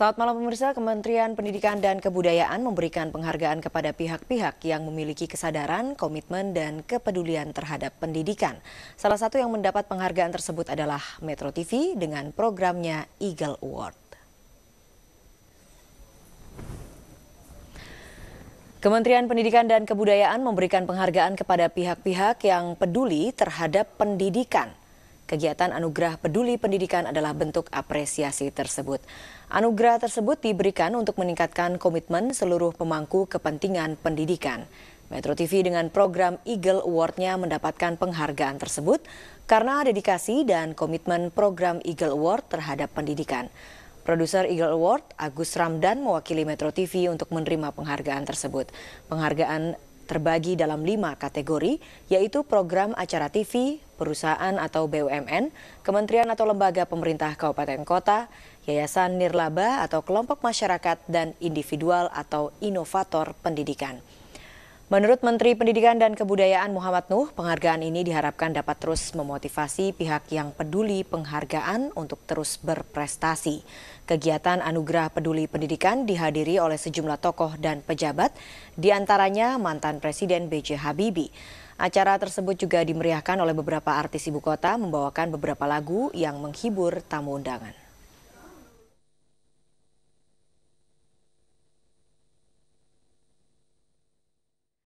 Saat malam pemirsa, Kementerian Pendidikan dan Kebudayaan memberikan penghargaan kepada pihak-pihak yang memiliki kesadaran, komitmen, dan kepedulian terhadap pendidikan. Salah satu yang mendapat penghargaan tersebut adalah Metro TV dengan programnya Eagle Award. Kementerian Pendidikan dan Kebudayaan memberikan penghargaan kepada pihak-pihak yang peduli terhadap pendidikan. Kegiatan Anugerah Peduli Pendidikan adalah bentuk apresiasi tersebut. Anugerah tersebut diberikan untuk meningkatkan komitmen seluruh pemangku kepentingan pendidikan. Metro TV dengan program Eagle Award-nya mendapatkan penghargaan tersebut karena dedikasi dan komitmen program Eagle Award terhadap pendidikan. Produser Eagle Award, Agus Ramdan mewakili Metro TV untuk menerima penghargaan tersebut. Penghargaan terbagi dalam lima kategori, yaitu program acara TV, perusahaan atau BUMN, kementerian atau lembaga pemerintah kabupaten kota, yayasan nirlaba atau kelompok masyarakat, dan individual atau inovator pendidikan. Menurut Menteri Pendidikan dan Kebudayaan Muhammad Nuh, penghargaan ini diharapkan dapat terus memotivasi pihak yang peduli penghargaan untuk terus berprestasi. Kegiatan Anugerah Peduli Pendidikan dihadiri oleh sejumlah tokoh dan pejabat, diantaranya mantan Presiden B.J. Habibie. Acara tersebut juga dimeriahkan oleh beberapa artis ibu kota membawakan beberapa lagu yang menghibur tamu undangan.